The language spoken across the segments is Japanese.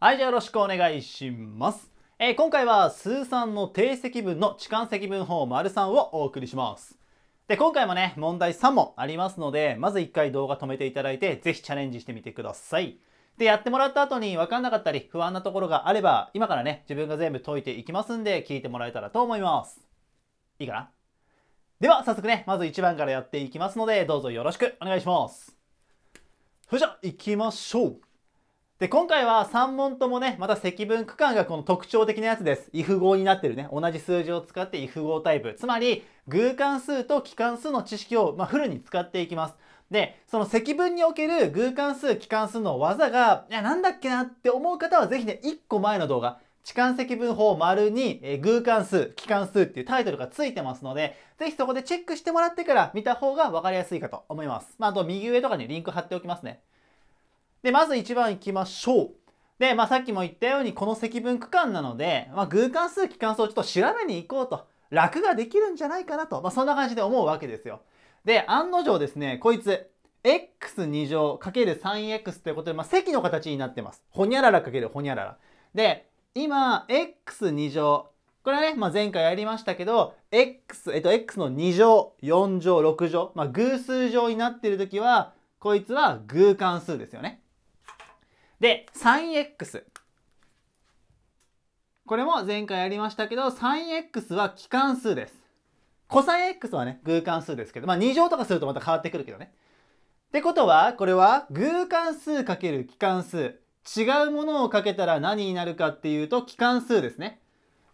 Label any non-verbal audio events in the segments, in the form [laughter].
はい、じゃあよろしくお願いします。えー、今回は数三の定積分の置換積分法丸三をお送りします。で、今回もね、問題3問ありますので、まず1回動画止めていただいて、ぜひチャレンジしてみてください。で、やってもらった後に分かんなかったり、不安なところがあれば、今からね、自分が全部解いていきますんで、聞いてもらえたらと思います。いいかなでは、早速ね、まず1番からやっていきますので、どうぞよろしくお願いします。それじゃ、行きましょう。で、今回は3問ともね、また積分区間がこの特徴的なやつです。if 号になってるね。同じ数字を使って if 号タイプ。つまり、偶関数と奇関数の知識を、まあ、フルに使っていきます。で、その積分における偶関数、奇関数の技が、いや、なんだっけなって思う方はぜひね、1個前の動画、置換積分法丸に、えー、偶関数、奇関数っていうタイトルがついてますので、ぜひそこでチェックしてもらってから見た方が分かりやすいかと思います。まあ、あと右上とかにリンク貼っておきますね。で、まず1番行きましょう。で、まあ、さっきも言ったように、この積分区間なので、まあ、偶関数、機関数をちょっと調べに行こうと。楽ができるんじゃないかなと。まあ、そんな感じで思うわけですよ。で、案の定ですね、こいつ、x2 乗 ×3x ということで、まあ、積の形になってます。ほにゃららかけるほにゃらら。で、今、x2 乗。これはね、まあ、前回やりましたけど、x、えっと、x の2乗、4乗、6乗。まあ、偶数乗になっているときは、こいつは偶関数ですよね。で 3x これも前回やりましたけど 3x は帰還数です。cosx はね偶関数ですけどまあ2乗とかするとまた変わってくるけどね。ってことはこれは偶関数かける数違うものをかけたら何になるかっていうと帰還数ですね。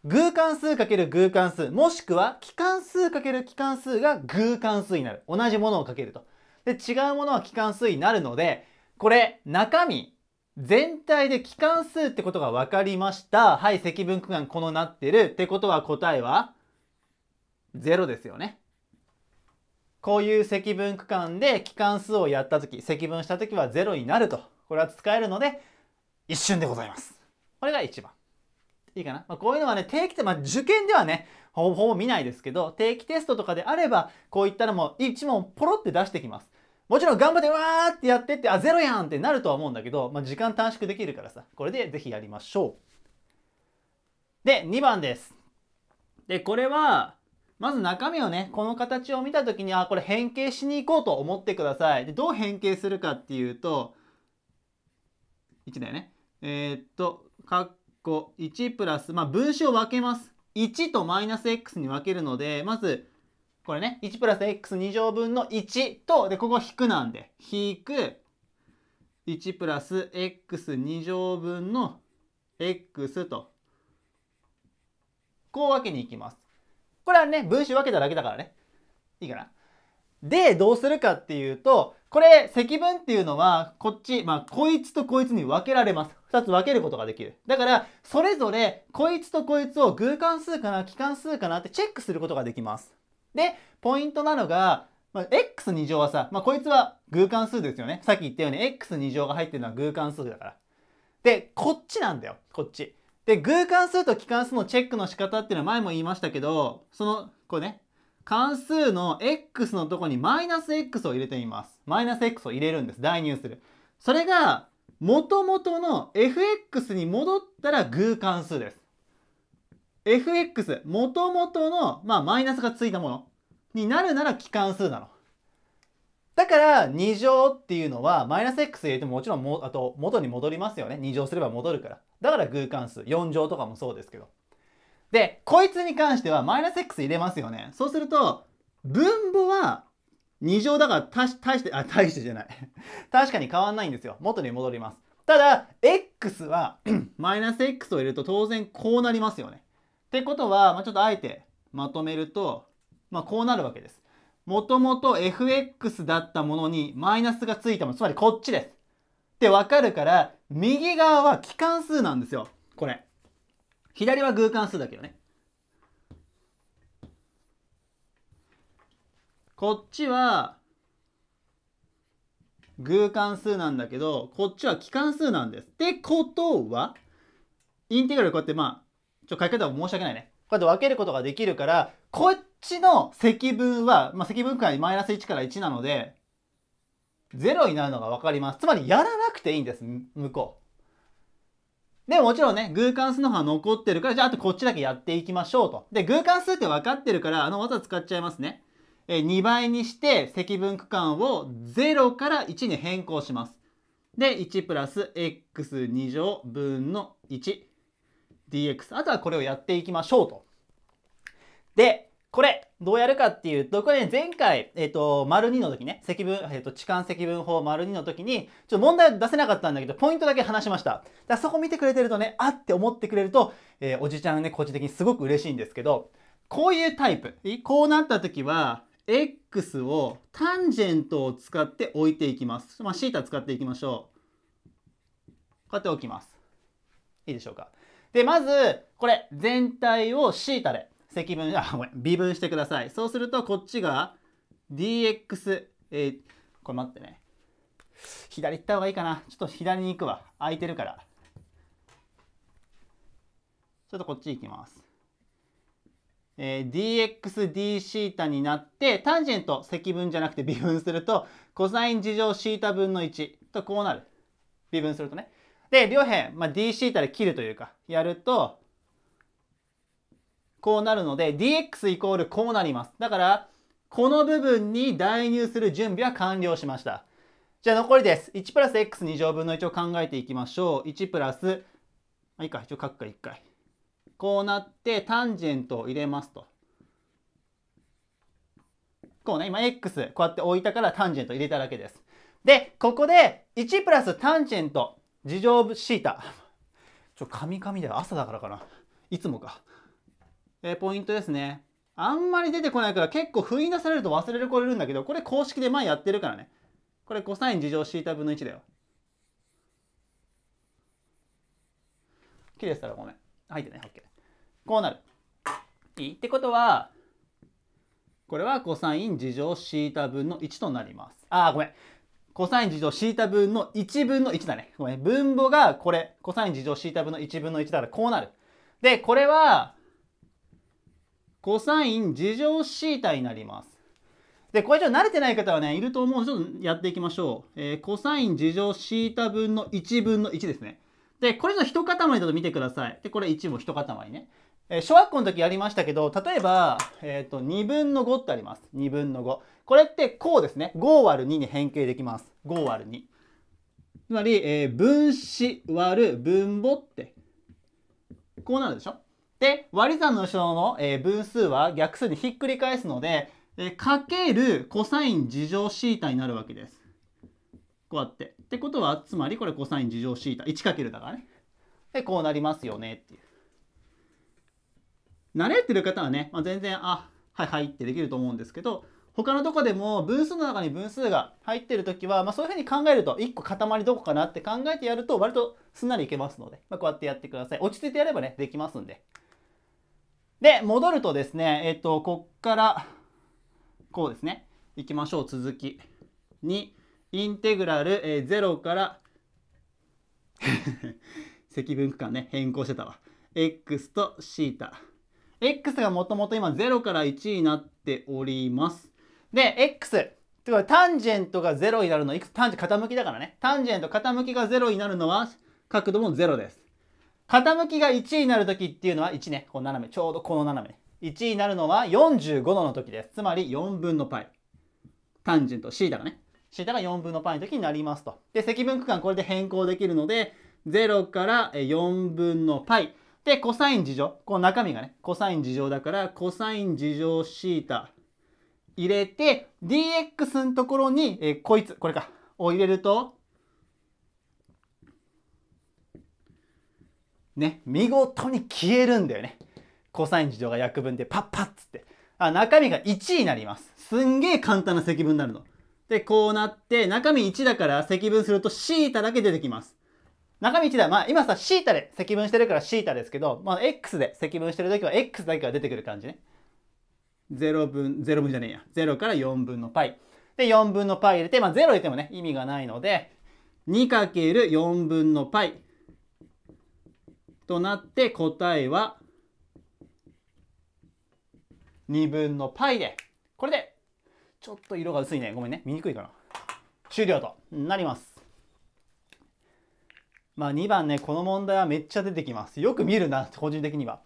偶関数かける偶関数もしくは帰還数かける数が偶関数になる。同じものをかけると。で違うものは帰還数になるのでこれ中身全体で期間数ってことが分かりました。はい、積分区間このなってる。ってことは答えは0ですよね。こういう積分区間で期間数をやった時、積分した時は0になると。これは使えるので、一瞬でございます。これが1番。いいかな、まあ、こういうのはね、定期テまあ、受験ではね、ほぼほぼ見ないですけど、定期テストとかであれば、こういったのも1問ポロって出してきます。もちろん頑張ってわーってやってって、あ、ゼロやんってなるとは思うんだけど、まあ、時間短縮できるからさ、これでぜひやりましょう。で、2番です。で、これは、まず中身をね、この形を見た時に、あ、これ変形しに行こうと思ってください。で、どう変形するかっていうと、1だよね。えー、っと、括弧1プラス、まあ、分子を分けます。1とマイナス x に分けるので、まず、これね、1プラス x2 乗分の1と、で、ここ引くなんで、引く1プラス x2 乗分の x と、こう分けにいきます。これはね、分子分けただけだからね。いいかな。で、どうするかっていうと、これ、積分っていうのは、こっち、まあ、こいつとこいつに分けられます。2つ分けることができる。だから、それぞれ、こいつとこいつを偶関数かな、奇関数かなってチェックすることができます。で、ポイントなのが、まあ、x2 乗はさ、まあ、こいつは偶関数ですよね。さっき言ったように x2 乗が入ってるのは偶関数だから。で、こっちなんだよ。こっち。で、偶関数と奇関数のチェックの仕方っていうのは前も言いましたけど、その、こうね、関数の x のとこにマイナス x を入れてみます。マイナス x を入れるんです。代入する。それが、元々の fx に戻ったら偶関数です。fx、元々の、まあ、マイナスがついたものになるなら期間数なの。だから、2乗っていうのは、マイナス x 入れてももちろんも、あと、元に戻りますよね。2乗すれば戻るから。だから、偶関数。4乗とかもそうですけど。で、こいつに関しては、マイナス x 入れますよね。そうすると、分母は、2乗だからたし、対して、あ、対してじゃない。[laughs] 確かに変わんないんですよ。元に戻ります。ただ、x は、[clears throat] マイナス x を入れると当然こうなりますよね。ってことは、まあ、ちょっとあえてまとめると、まあ、こうなるわけです。もともと fx だったものにマイナスがついたもの、つまりこっちです。ってわかるから、右側は機関数なんですよ。これ。左は偶関数だけどね。こっちは偶関数なんだけど、こっちは機関数なんです。ってことは、インテグラルこうやってまあ、ちょ、書き方申し訳ないね。こうやって分けることができるから、こっちの積分は、まあ、積分間マイナス1から1なので、0になるのが分かります。つまり、やらなくていいんです、向こう。でももちろんね、偶関数の方が残ってるから、じゃああとこっちだけやっていきましょうと。で、偶関数って分かってるから、あの技使っちゃいますね。え2倍にして積分区間を0から1に変更します。で、1プラス x2 乗分の1。dx。あとはこれをやっていきましょうと。で、これ、どうやるかっていうと、これね、前回、えっ、ー、と、丸2の時ね、積分、えっ、ー、と、置換積分法丸2の時に、ちょっと問題出せなかったんだけど、ポイントだけ話しました。だそこ見てくれてるとね、あって思ってくれると、えー、おじちゃんね、個人的にすごく嬉しいんですけど、こういうタイプ。こうなった時は、x をタンジェントを使って置いていきます。まあ、タ使っていきましょう。こうやって置きます。いいでしょうか。で、まず、これ、全体を θ で、積分、あ、ごめん、微分してください。そうすると、こっちが dx、えー、これ待ってね。左行った方がいいかな。ちょっと左に行くわ。空いてるから。ちょっとこっち行きます。えー、dxdθ になって、タンジェント積分じゃなくて微分すると、コサイン事乗 θ 分の1とこうなる。微分するとね。で、両辺、まあ、d シータで切るというか、やると、こうなるので、dx イコールこうなります。だから、この部分に代入する準備は完了しました。じゃあ残りです。1プラス x2 乗分の1を考えていきましょう。1プラス、まあ、いいか、一応書くか、1回。こうなって、タンジェントを入れますと。こうね、今 x、こうやって置いたからタンジェント入れただけです。で、ここで1プラスタンジェント事情シータ。ちょ、カミカミだよ。朝だからかな。いつもか。えー、ポイントですね。あんまり出てこないから結構ふい出されると忘れるこれるんだけど、これ公式で前やってるからね。これコサイン事情シータ分の1だよ。綺麗したらごめん。入ってね。OK。こうなる。いいってことは、これはコサイン事情シータ分の1となります。ああごめん。コサイン事乗シータ分の1分の1だね。ごめん。分母がこれ。コサイン事乗シータ分の1分の1だからこうなる。で、これは、コサイン事乗シータになります。で、これちょっと慣れてない方はね、いると思うので、ちょっとやっていきましょう。えー、コサイン事乗シータ分の1分の1ですね。で、これの一塊だと見てください。で、これ1も一塊ね。えー、小学校の時やりましたけど、例えば、えっ、ー、と、2分の5ってあります。2分の5。これってこうですね。5割る2に変形できます。5割る2。つまり、えー、分子割る分母って、こうなるでしょで、割り算の後ろの、えー、分数は逆数にひっくり返すので、えー、かけるコサイン二乗シータになるわけです。こうやって。ってことは、つまりこれコサイン二乗シータ。1かけるだからね。で、こうなりますよねっていう。慣れてる方はね、まあ、全然、あ、はいはいってできると思うんですけど、他のとこでも分数の中に分数が入ってる時は、まあ、そういうふうに考えると1個塊どこかなって考えてやると割とすんなりいけますので、まあ、こうやってやってください落ち着いてやればねできますんでで戻るとですねえっ、ー、とこっからこうですねいきましょう続きにインテグラル、えー、0から [laughs] 積分区間ね変更してたわ x と θ x がもともと今0から1になっておりますで、x。ってか、タンジェントが0になるのは、いくつタンジェント傾きだからね。タンジェント傾きが0になるのは、角度も0です。傾きが1になるときっていうのは1ね。この斜め。ちょうどこの斜め。1になるのは45度のときです。つまり4分の π。タンジェント、θ がね。θ が4分の π のときになりますと。で、積分区間これで変更できるので、0から4分の π。で、コサイン事乗。この中身がね、コサイン事乗だから、コサイン事乗 θ 入れて、dx のところに、えー、こいつ、これか、を入れると、ね、見事に消えるんだよね。コサイン自乗が約分でパッパッつって。あ、中身が1になります。すんげえ簡単な積分になるの。で、こうなって、中身1だから積分するとシータだけ出てきます。中身1だ。まあ今さ、シータで積分してるからシータですけど、まあ X で積分してるときは X だけが出てくる感じね。0分、0分じゃねえや。0から4分の π。で、4分の π 入れて、まあ0入れてもね、意味がないので、2×4 分の π となって答えは2分の π で、これで、ちょっと色が薄いね。ごめんね。見にくいかな。終了となります。まあ2番ね、この問題はめっちゃ出てきます。よく見るな、個人的には。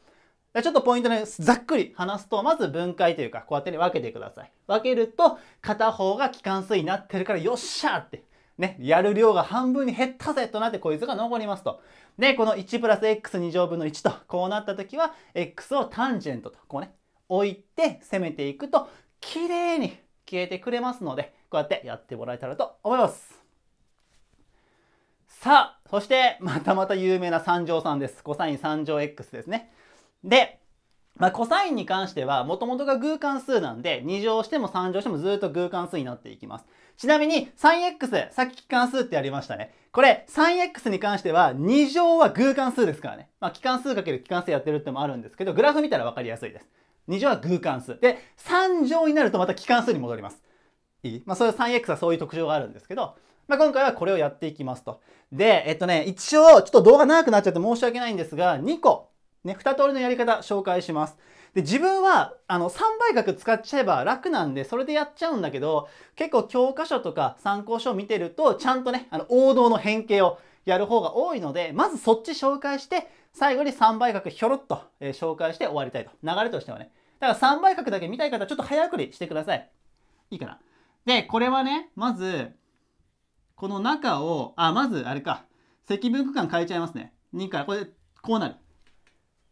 ちょっとポイントね、ざっくり話すと、まず分解というか、こうやってね、分けてください。分けると、片方が気管水になってるから、よっしゃーって、ね、やる量が半分に減ったぜとなってこいつが残りますと。で、この1プラス x2 乗分の1と、こうなった時は、x をタンジェントと、こうね、置いて攻めていくと、綺麗に消えてくれますので、こうやってやってもらえたらと思います。さあ、そして、またまた有名な3乗んです。コサイン3乗 x ですね。で、まあ、コサインに関しては、もともとが偶関数なんで、2乗しても3乗してもずっと偶関数になっていきます。ちなみに 3x、さっき関数ってやりましたね。これ 3x に関しては2乗は偶関数ですからね。まあ、期関数かける期関数やってるってもあるんですけど、グラフ見たらわかりやすいです。2乗は偶関数。で、3乗になるとまた期関数に戻ります。いいまあ、そういう 3x はそういう特徴があるんですけど、まあ、今回はこれをやっていきますと。で、えっとね、一応、ちょっと動画長くなっちゃって申し訳ないんですが、2個ね、二通りのやり方紹介します。で、自分は、あの、3倍角使っちゃえば楽なんで、それでやっちゃうんだけど、結構教科書とか参考書を見てると、ちゃんとね、あの、王道の変形をやる方が多いので、まずそっち紹介して、最後に3倍角ひょろっと、えー、紹介して終わりたいと。流れとしてはね。だから3倍角だけ見たい方はちょっと早送りしてください。いいかな。で、これはね、まず、この中を、あ、まず、あれか、積分区間変えちゃいますね。2から、これ、こうなる。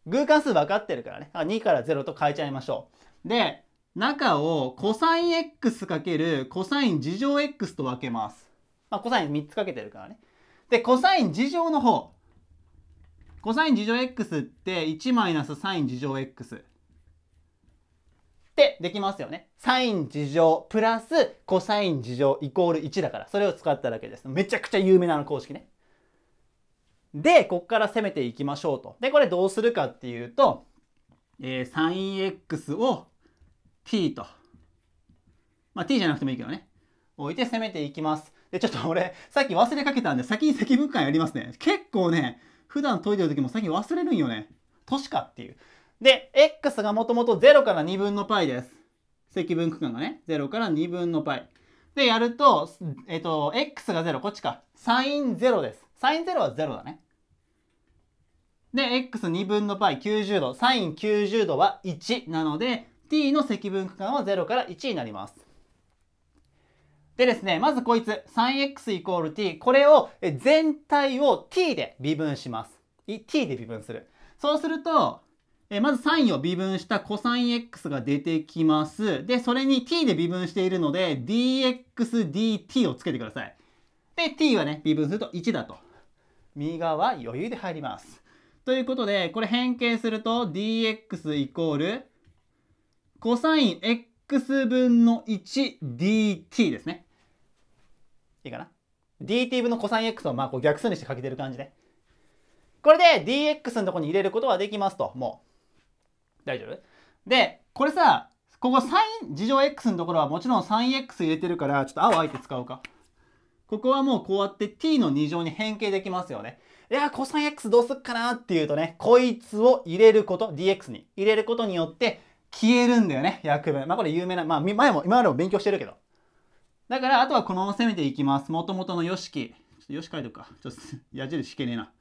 偶関数分かってるからね。2から0と変えちゃいましょう。で、中を cosx× コサイン事乗 x と分けます。まあ、コサイン3つかけてるからね。で、コサイン事乗の方。コサイン事乗 x って1マイナスサイン事乗 x。ってできますよね。サイン事乗プラスコサイン事乗イコール1だから。それを使っただけです。めちゃくちゃ有名な公式ね。で、こっから攻めていきましょうと。で、これどうするかっていうと、えー、sin x を t と。まあ、t じゃなくてもいいけどね。置いて攻めていきます。で、ちょっと俺、さっき忘れかけたんで、先に積分間やりますね。結構ね、普段解いてる時も先に忘れるんよね。都市かっていう。で、x がもともと0から2分の π です。積分区間がね、0から2分の π。で、やると、えっ、と、x が0、こっちか。sin0 です。sin0 は0だね。で、x2 分の π、90度、サイン90度は1なので、t の積分区間は0から1になります。でですね、まずこいつ、3x イコール t、これを全体を t で微分します。t で微分する。そうすると、えまずサインを微分した cosx が出てきます。で、それに t で微分しているので、dxdt をつけてください。で、t はね、微分すると1だと。右側は余裕で入ります。ということで、これ変形すると dx イコール、コサイン x 分の 1dt ですね。いいかな ?dt 分のコサイン x をまあこう逆数にしてかけてる感じで。これで dx のとこに入れることはできますと。もう。大丈夫で、これさ、ここ sin、事乗 x のところはもちろん n x 入れてるから、ちょっと青あえて使うか。ここはもうこうやって t の2乗に変形できますよね。いやコサン x どうすっかなっていうとね、こいつを入れること、dx に入れることによって消えるんだよね、約分。まあこれ有名な、まあ前も、今までも勉強してるけど。だから、あとはこのまま攻めていきます。もともとの様式。ちょっと書いとくか。ちょっと矢印引けねえな。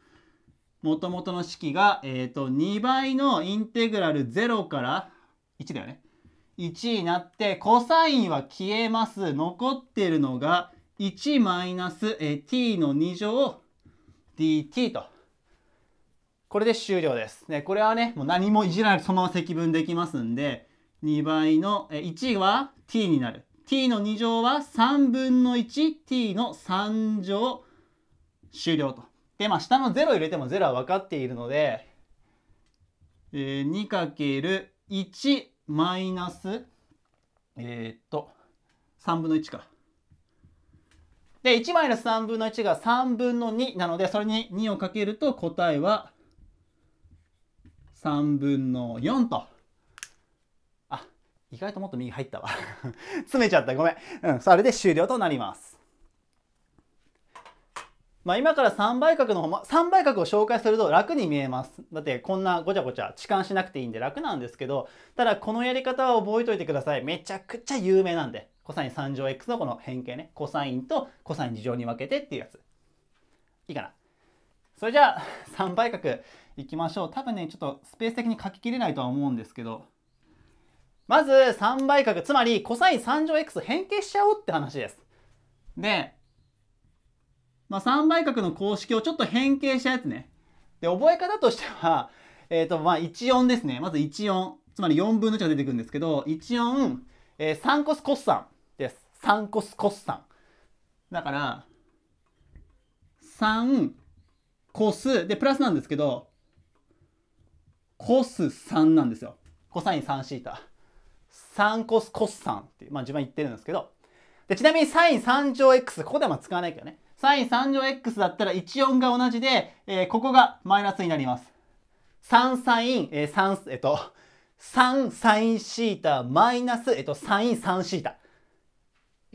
もともとの式が、えっ、ー、と、2倍のインテグラル0から1だよね。1になって、コサインは消えます。残ってるのが1マイナス t の2乗 dt と。これで終了です。ね、これはね、もう何もいじらないそのまま積分できますんで、2倍の、え1は t になる。t の2乗は3分の 1t の3乗終了と。で、まあ、下の0入れても0は分かっているので、えー、2×1 マイナス、えー、っと、3分の1か。で、1枚の3分の1が3分の2なので、それに2をかけると答えは3分の4と。あ、意外ともっと右入ったわ。[laughs] 詰めちゃった。ごめん。うん、それで終了となります。まあ、今から3倍角の方、も、3倍角を紹介すると楽に見えます。だってこんなごちゃごちゃ痴漢しなくていいんで楽なんですけど、ただこのやり方は覚えといてください。めちゃくちゃ有名なんで。コサイン3乗 x のこの変形ね、コサインとコサイン2乗に分けてっていうやつ。いいかな。それじゃあ、3 [laughs] 倍角いきましょう。多分ね、ちょっとスペース的に書ききれないとは思うんですけど、まず3倍角、つまりコサイン3乗 x 変形しちゃおうって話です。で、まあ、3倍角の公式をちょっと変形したやつね。で、覚え方としては、[laughs] えっ、ー、と、まあ、14ですね。まず14。つまり4分の1が出てくるんですけど、14、えー、3コスコス3。です。3コスコス3。だから、3コス、で、プラスなんですけど、コス3なんですよ。コサイン3シータ。3コスコス3ってまあ自分は言ってるんですけど、でちなみにサイン3乗 x、ここではまあ使わないけどね。サイン3乗 x だったら1、音が同じで、えー、ここがマイナスになります。3サイン、えー、3、えっと、3サインシータマイナス、えっと、サイン3シータ。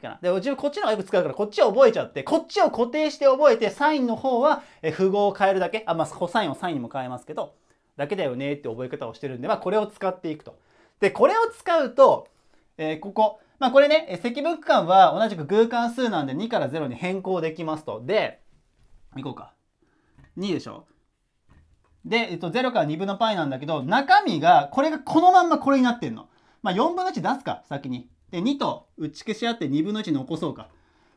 かな。で、うちこっちの方がよく使うから、こっちを覚えちゃって、こっちを固定して覚えて、サインの方は、え符号を変えるだけ。あ、まあ、コサインをサインにも変えますけど、だけだよねって覚え方をしてるんで、まあ、これを使っていくと。で、これを使うと、えー、ここ。まあ、これね、積分区間は同じく偶関数なんで2から0に変更できますと。で、いこうか。2でしょで、えっと、0から2分の π なんだけど、中身が、これがこのまんまこれになってんの。まあ、4分の1出すか、先に。で、2と打ち消し合って2分の1残そうか。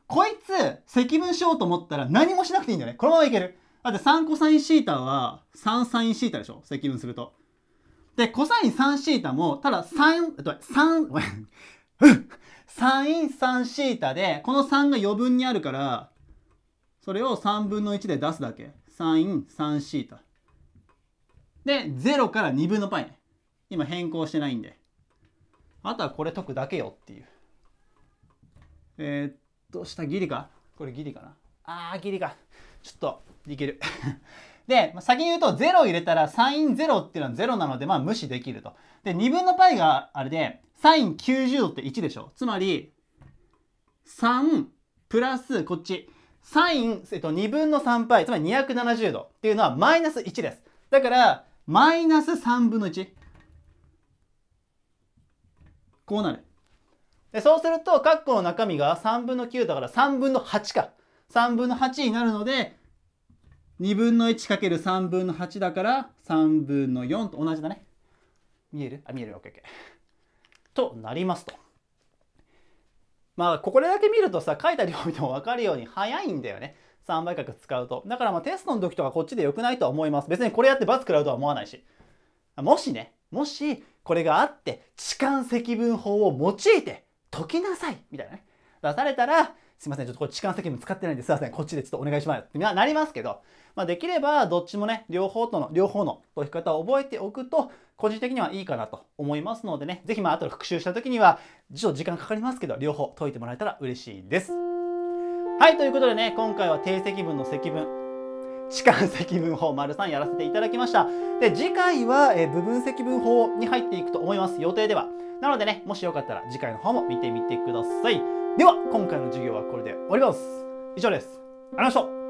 こいつ、積分しようと思ったら何もしなくていいんだよね。このままいける。だって3コサインシータは3サインシータでしょ積分すると。で、コサイン3シータも、ただ3、えっと、3、う。サ [laughs] イン3シータで、この3が余分にあるから、それを3分の1で出すだけ。サイン3シータ。で、0から2分のパイね。今変更してないんで。あとはこれ解くだけよっていう。えー、っと、下ギリかこれギリかなあー、ギリか。ちょっと、いける。[laughs] で、先に言うと0入れたらサイン0っていうのは0なので、まあ無視できると。で、2分の π があれで、サイン90度って1でしょ。つまり、3プラスこっち。サイン、えっと、2分の 3π、つまり270度っていうのはマイナス1です。だから、マイナス3分の1。こうなる。でそうすると、括弧の中身が3分の9だから3分の8か。3分の8になるので、2分の 1×3 分の8だから3分の4と同じだね。見えるあ、見える。OKOK。となりますと。まあ、ここだけ見るとさ、書いた量見ても分かるように早いんだよね。3倍角使うと。だからまあテストの時とかこっちでよくないとは思います。別にこれやって罰食らうとは思わないし。もしね、もしこれがあって痴漢積分法を用いて解きなさいみたいなね出されたらすいません、ちょっとこれ痴漢積分使ってないんですいません、こっちでちょっとお願いしますってなりますけど、まあ、できればどっちもね、両方との、両方の解き方を覚えておくと、個人的にはいいかなと思いますのでね、是非まあ後で復習した時には、ちょっと時間かかりますけど、両方解いてもらえたら嬉しいです。はい、ということでね、今回は定積分の積分、置換積分法丸3やらせていただきました。で、次回は、え部分積分法に入っていくと思います。予定では。なのでね、もしよかったら次回の方も見てみてください。では、今回の授業はこれで終わります。以上です。ありがとうございました。